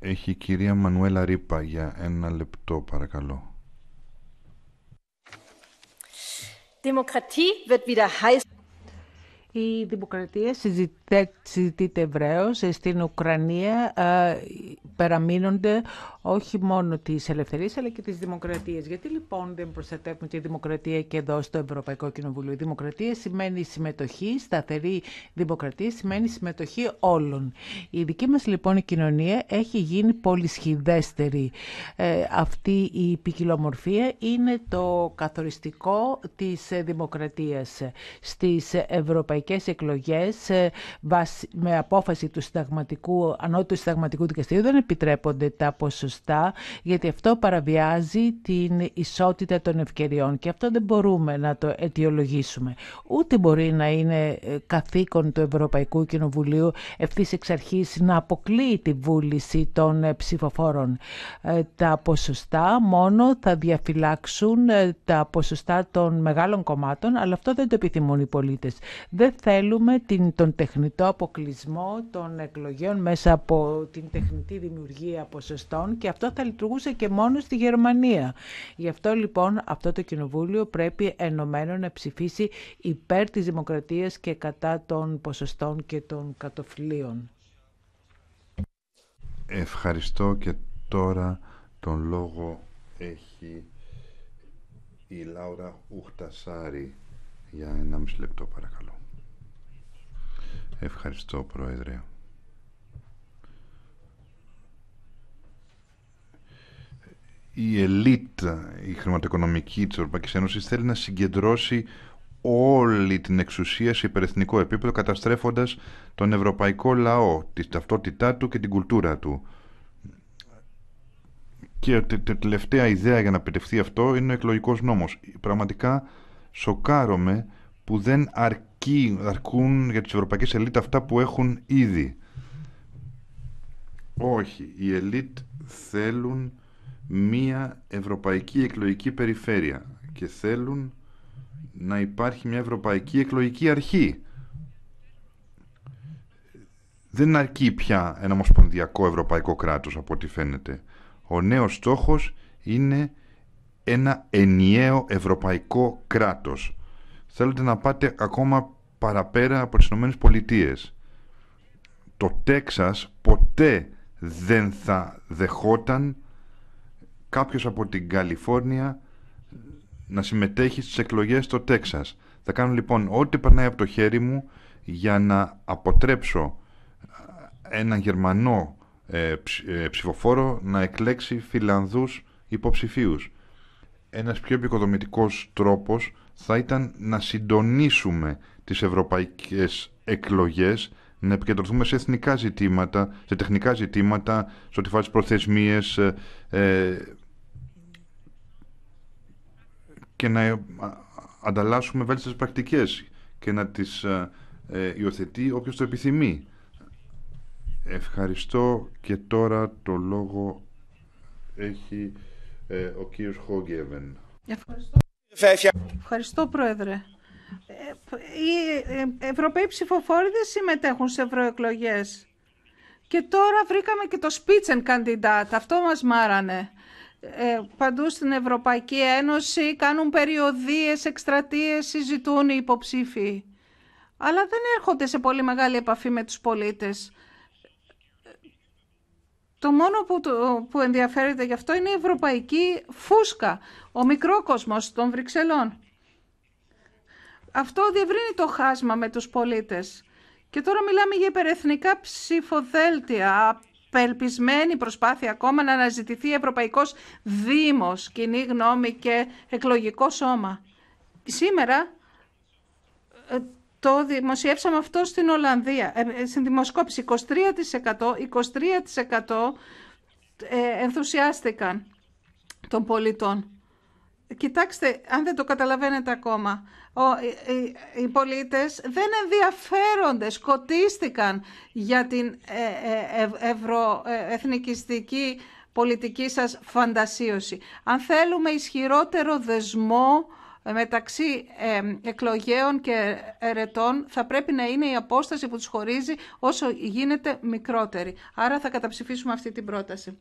έχει η κυρία Μανουέλα Ρίπα για ένα λεπτό παρακαλώ. Η δημοκρατία συζητείται ευρέως στην Ουκρανία. Ε, παραμείνονται όχι μόνο τις ελευθερίες, αλλά και τις δημοκρατίες. Γιατί λοιπόν δεν προστατεύουν τη δημοκρατία και εδώ στο Ευρωπαϊκό Κοινοβούλιο. Η δημοκρατία σημαίνει συμμετοχή, σταθερή δημοκρατία σημαίνει συμμετοχή όλων. Η δική μας λοιπόν η κοινωνία έχει γίνει πολυσχηδέστερη. Ε, αυτή η ποικιλομορφία είναι το καθοριστικό της δημοκρατίας. Στις ευρωπαϊκές εκλογές ε, με απόφαση του συνταγματικού, ανώτου συνταγματικού δικαστηρίου επιτρέπονται τα ποσοστά γιατί αυτό παραβιάζει την ισότητα των ευκαιριών και αυτό δεν μπορούμε να το αιτιολογήσουμε. Ούτε μπορεί να είναι ε, καθήκον του Ευρωπαϊκού Κοινοβουλίου ευθύς εξ αρχής να αποκλείει τη βούληση των ε, ψηφοφόρων. Ε, τα ποσοστά μόνο θα διαφυλάξουν τα ποσοστά των μεγάλων κομμάτων, αλλά αυτό δεν το επιθυμούν οι πολίτες. Δεν θέλουμε τον τεχνητό αποκλεισμό των εκλογέων μέσα από την τεχνητή δημιουργία δημιουργία ποσοστών και αυτό θα λειτουργούσε και μόνο στη Γερμανία. Γι' αυτό λοιπόν αυτό το κοινοβούλιο πρέπει ενωμένο να ψηφίσει υπέρ της δημοκρατίας και κατά των ποσοστών και των κατοφλίων. Ευχαριστώ και τώρα τον λόγο έχει η Λάουρα Ουχτασάρη για ένα λεπτό παρακαλώ. Ευχαριστώ Πρόεδρε. η ελίτ, η χρηματοοικονομική της Ευρωπαϊκής Ένωσης θέλει να συγκεντρώσει όλη την εξουσία σε υπερεθνικό επίπεδο καταστρέφοντας τον ευρωπαϊκό λαό, τη ταυτότητά του και την κουλτούρα του. Και η τελευταία ιδέα για να επιτευχθεί αυτό είναι ο εκλογικός νόμος. Πραγματικά σοκάρομαι που δεν αρκεί, αρκούν για τις ευρωπαϊκές ελίτ αυτά που έχουν ήδη. Όχι, οι ελίτ θέλουν μία ευρωπαϊκή εκλογική περιφέρεια και θέλουν να υπάρχει μια ευρωπαϊκή εκλογική αρχή. Δεν αρκεί πια ένα ομοσπονδιακό ευρωπαϊκό κράτος από ό,τι φαίνεται. Ο νέος στόχος είναι ένα ενιαίο ευρωπαϊκό κράτος. Θέλετε να πάτε ακόμα παραπέρα από τις Ηνωμένες Πολιτείες. Το Τέξας ποτέ δεν θα δεχόταν κάποιος από την Καλιφόρνια να συμμετέχει στις εκλογές στο Τέξας. Θα κάνω λοιπόν ό,τι περνάει από το χέρι μου για να αποτρέψω ε, ένα Γερμανό ε, ε, ψηφοφόρο να εκλέξει Φιλανδούς υποψηφίους. Ένας πιο επικοδομητικός τρόπος θα ήταν να συντονίσουμε τις ευρωπαϊκές εκλογές, να επικεντρωθούμε σε εθνικά ζητήματα, σε τεχνικά ζητήματα, σε ό,τι φάει και να ε, ανταλλάσσουμε βέλτιστες πρακτικές και να τις ε, ε, υιοθετεί όποιος το επιθυμεί. Ευχαριστώ και τώρα το λόγο έχει ο κύριος Χόγκεβεν. Ευχαριστώ. Ευχαριστώ Πρόεδρε. Οι Ευρωπαίοι ψηφοφόροι δεν συμμετέχουν σε ευρωεκλογές. Και τώρα βρήκαμε και το Spitzenkandidat. Αυτό μας μάρανε. Ε, παντού στην Ευρωπαϊκή Ένωση κάνουν περιοδίες, εκστρατείες, συζητούν οι υποψήφοι. Αλλά δεν έρχονται σε πολύ μεγάλη επαφή με τους πολίτες. Το μόνο που, που ενδιαφέρεται γι' αυτό είναι η ευρωπαϊκή φούσκα, ο μικρόκοσμος των Βρυξελών. Αυτό διευρύνει το χάσμα με τους πολίτες. Και τώρα μιλάμε για υπερεθνικά ψηφοδέλτια απελπισμένη προσπάθεια ακόμα να αναζητηθεί Ευρωπαϊκός Δήμος, κοινή γνώμη και εκλογικό σώμα. Σήμερα ε, το δημοσιεύσαμε αυτό στην Ολλανδία, ε, ε, στην δημοσκόπηση, 23%, 23% ενθουσιάστηκαν των πολιτών. Κοιτάξτε, αν δεν το καταλαβαίνετε ακόμα, οι πολίτες δεν ενδιαφέρονται, σκοτίστηκαν για την ε, ε, ευρωεθνικιστική ε, πολιτική σας φαντασίωση. Αν θέλουμε ισχυρότερο δεσμό μεταξύ εκλογέων και ερετών, θα πρέπει να είναι η απόσταση που τους χωρίζει όσο γίνεται μικρότερη. Άρα θα καταψηφίσουμε αυτή την πρόταση.